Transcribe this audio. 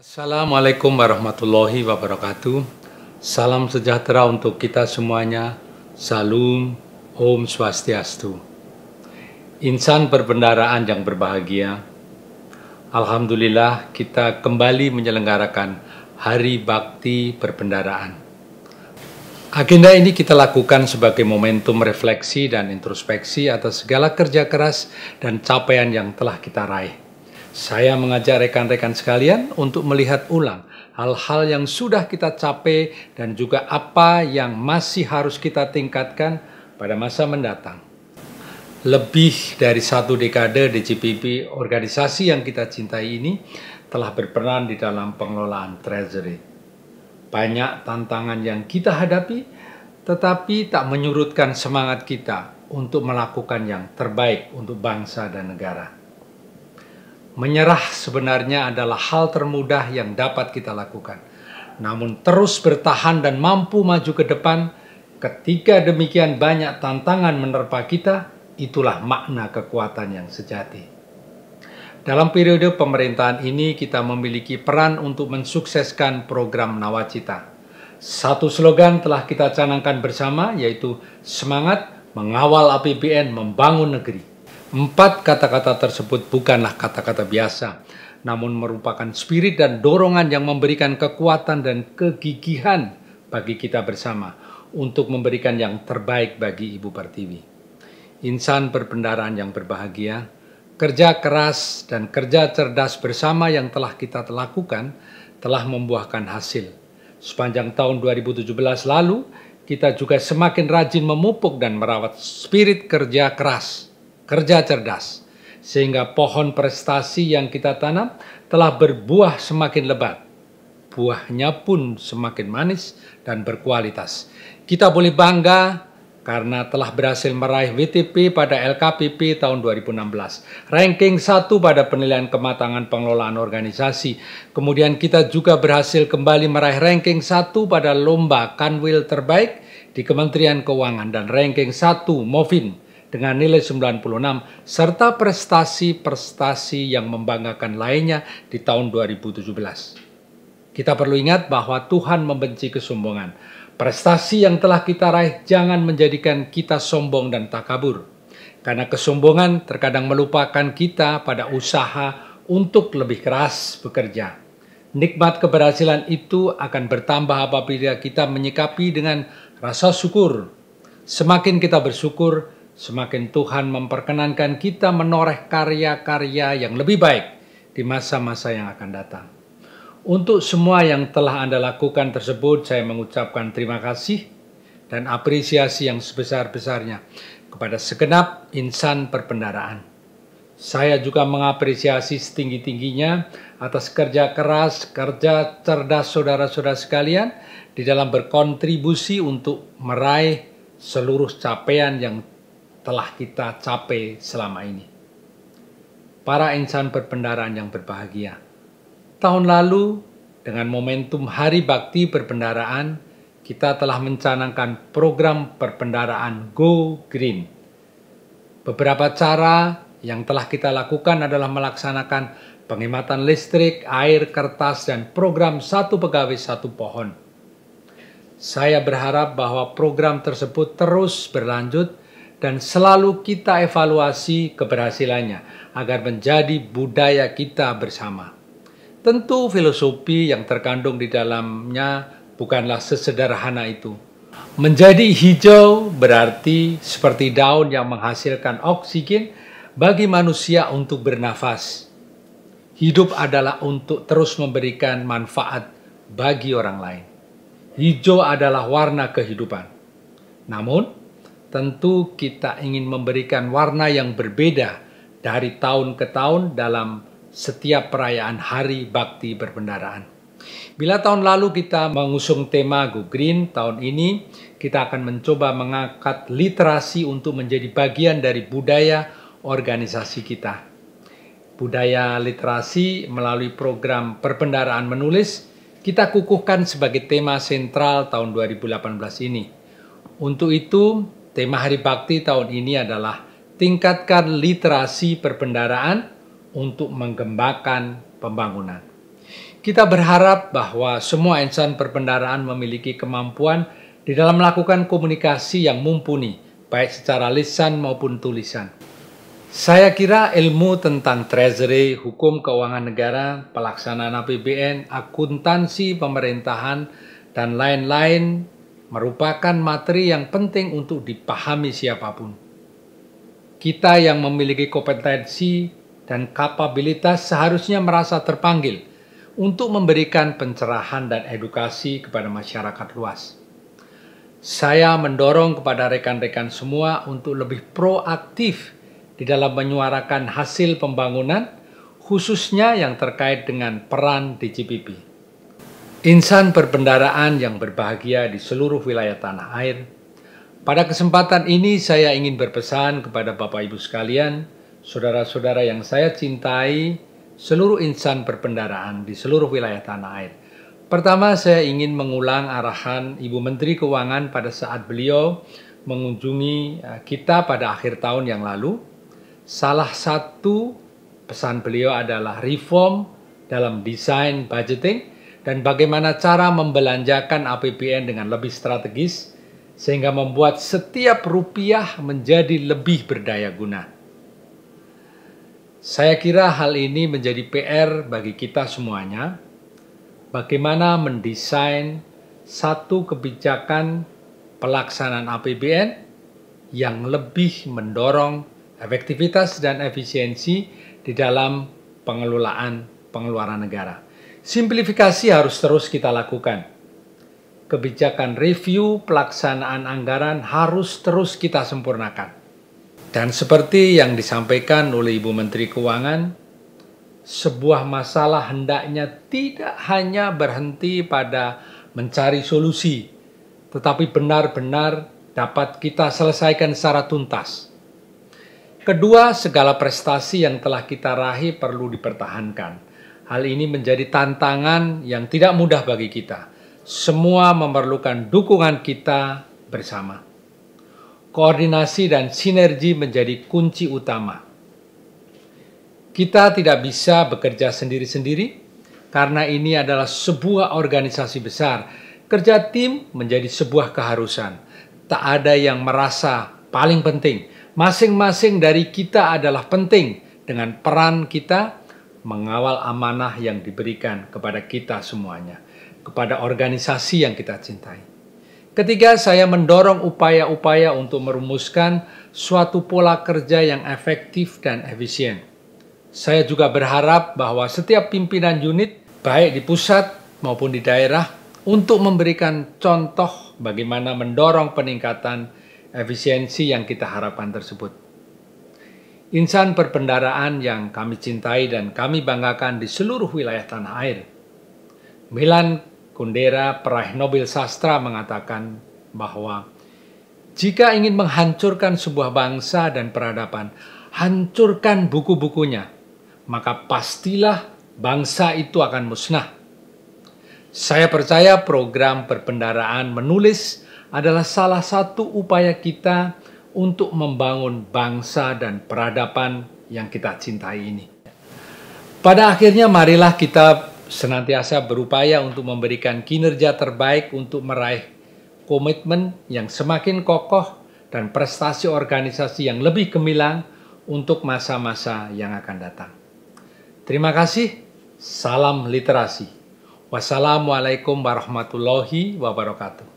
Assalamualaikum warahmatullahi wabarakatuh. Salam sejahtera untuk kita semuanya. Salam Om Swastiastu. Insan perbendaraan yang berbahagia. Alhamdulillah kita kembali menyelenggarakan Hari Bakti Perbendaraan. Agenda ini kita lakukan sebagai momentum refleksi dan introspeksi atas segala kerja keras dan capaian yang telah kita raih saya mengajak rekan-rekan sekalian untuk melihat ulang hal-hal yang sudah kita capai dan juga apa yang masih harus kita tingkatkan pada masa mendatang. Lebih dari satu dekade DCPP, organisasi yang kita cintai ini telah berperan di dalam pengelolaan treasury. Banyak tantangan yang kita hadapi, tetapi tak menyurutkan semangat kita untuk melakukan yang terbaik untuk bangsa dan negara. Menyerah sebenarnya adalah hal termudah yang dapat kita lakukan. Namun terus bertahan dan mampu maju ke depan ketika demikian banyak tantangan menerpa kita, itulah makna kekuatan yang sejati. Dalam periode pemerintahan ini kita memiliki peran untuk mensukseskan program Nawacita. Satu slogan telah kita canangkan bersama yaitu semangat mengawal APBN membangun negeri. Empat kata-kata tersebut bukanlah kata-kata biasa, namun merupakan spirit dan dorongan yang memberikan kekuatan dan kegigihan bagi kita bersama untuk memberikan yang terbaik bagi Ibu Pertiwi. Insan berpendaraan yang berbahagia, kerja keras dan kerja cerdas bersama yang telah kita lakukan telah membuahkan hasil. Sepanjang tahun 2017 lalu, kita juga semakin rajin memupuk dan merawat spirit kerja keras kerja cerdas, sehingga pohon prestasi yang kita tanam telah berbuah semakin lebat. Buahnya pun semakin manis dan berkualitas. Kita boleh bangga karena telah berhasil meraih WTP pada LKPP tahun 2016. Ranking 1 pada penilaian kematangan pengelolaan organisasi. Kemudian kita juga berhasil kembali meraih ranking 1 pada lomba Kanwil terbaik di Kementerian Keuangan dan ranking 1 Movin dengan nilai 96 serta prestasi-prestasi yang membanggakan lainnya di tahun 2017. Kita perlu ingat bahwa Tuhan membenci kesombongan. Prestasi yang telah kita raih jangan menjadikan kita sombong dan takabur. Karena kesombongan terkadang melupakan kita pada usaha untuk lebih keras bekerja. Nikmat keberhasilan itu akan bertambah apabila kita menyikapi dengan rasa syukur. Semakin kita bersyukur, Semakin Tuhan memperkenankan kita menoreh karya-karya yang lebih baik di masa-masa yang akan datang. Untuk semua yang telah Anda lakukan tersebut, saya mengucapkan terima kasih dan apresiasi yang sebesar-besarnya kepada segenap insan perbendaraan. Saya juga mengapresiasi setinggi-tingginya atas kerja keras, kerja cerdas saudara-saudara sekalian di dalam berkontribusi untuk meraih seluruh capaian yang telah kita capai selama ini. Para insan berpendaraan yang berbahagia, tahun lalu dengan momentum Hari Bakti Berpendaraan, kita telah mencanangkan program perpendaraan Go Green. Beberapa cara yang telah kita lakukan adalah melaksanakan penghematan listrik, air, kertas, dan program satu pegawai satu pohon. Saya berharap bahwa program tersebut terus berlanjut dan selalu kita evaluasi keberhasilannya agar menjadi budaya kita bersama. Tentu filosofi yang terkandung di dalamnya bukanlah sesederhana itu. Menjadi hijau berarti seperti daun yang menghasilkan oksigen bagi manusia untuk bernafas. Hidup adalah untuk terus memberikan manfaat bagi orang lain. Hijau adalah warna kehidupan. Namun, tentu kita ingin memberikan warna yang berbeda dari tahun ke tahun dalam setiap perayaan Hari Bakti Berbendaraan. Bila tahun lalu kita mengusung tema Go Green, tahun ini kita akan mencoba mengangkat literasi untuk menjadi bagian dari budaya organisasi kita. Budaya literasi melalui program perbendaraan menulis kita kukuhkan sebagai tema sentral tahun 2018 ini. Untuk itu, Tema Hari Bakti tahun ini adalah tingkatkan literasi perbendaraan untuk mengembangkan pembangunan. Kita berharap bahwa semua insan perbendaraan memiliki kemampuan di dalam melakukan komunikasi yang mumpuni, baik secara lisan maupun tulisan. Saya kira ilmu tentang treasury, hukum keuangan negara, pelaksanaan APBN, akuntansi pemerintahan, dan lain-lain merupakan materi yang penting untuk dipahami siapapun. Kita yang memiliki kompetensi dan kapabilitas seharusnya merasa terpanggil untuk memberikan pencerahan dan edukasi kepada masyarakat luas. Saya mendorong kepada rekan-rekan semua untuk lebih proaktif di dalam menyuarakan hasil pembangunan, khususnya yang terkait dengan peran di GPP. Insan perbendaraan yang berbahagia di seluruh wilayah tanah air, pada kesempatan ini saya ingin berpesan kepada Bapak Ibu sekalian, saudara-saudara yang saya cintai, seluruh insan perbendaraan di seluruh wilayah tanah air. Pertama, saya ingin mengulang arahan Ibu Menteri Keuangan pada saat beliau mengunjungi eh, kita pada akhir tahun yang lalu. Salah satu pesan beliau adalah reform dalam desain budgeting dan bagaimana cara membelanjakan APBN dengan lebih strategis sehingga membuat setiap rupiah menjadi lebih berdaya guna. Saya kira hal ini menjadi PR bagi kita semuanya. Bagaimana mendesain satu kebijakan pelaksanaan APBN yang lebih mendorong efektivitas dan efisiensi di dalam pengelolaan pengeluaran negara. Simplifikasi harus terus kita lakukan. Kebijakan review pelaksanaan anggaran harus terus kita sempurnakan. Dan seperti yang disampaikan oleh Ibu Menteri Keuangan, sebuah masalah hendaknya tidak hanya berhenti pada mencari solusi, tetapi benar-benar dapat kita selesaikan secara tuntas. Kedua, segala prestasi yang telah kita raih perlu dipertahankan. Hal ini menjadi tantangan yang tidak mudah bagi kita. Semua memerlukan dukungan kita bersama. Koordinasi dan sinergi menjadi kunci utama. Kita tidak bisa bekerja sendiri-sendiri karena ini adalah sebuah organisasi besar. Kerja tim menjadi sebuah keharusan. Tak ada yang merasa paling penting. Masing-masing dari kita adalah penting dengan peran kita mengawal amanah yang diberikan kepada kita semuanya, kepada organisasi yang kita cintai. Ketiga, saya mendorong upaya-upaya untuk merumuskan suatu pola kerja yang efektif dan efisien. Saya juga berharap bahwa setiap pimpinan unit, baik di pusat maupun di daerah, untuk memberikan contoh bagaimana mendorong peningkatan efisiensi yang kita harapkan tersebut insan perbendaraan yang kami cintai dan kami banggakan di seluruh wilayah tanah air. Milan Kundera, peraih Nobel Sastra, mengatakan bahwa jika ingin menghancurkan sebuah bangsa dan peradaban, hancurkan buku-bukunya, maka pastilah bangsa itu akan musnah. Saya percaya program perbendaraan menulis adalah salah satu upaya kita untuk membangun bangsa dan peradaban yang kita cintai ini. Pada akhirnya marilah kita senantiasa berupaya untuk memberikan kinerja terbaik untuk meraih komitmen yang semakin kokoh dan prestasi organisasi yang lebih gemilang untuk masa-masa yang akan datang. Terima kasih. Salam literasi. Wassalamualaikum warahmatullahi wabarakatuh.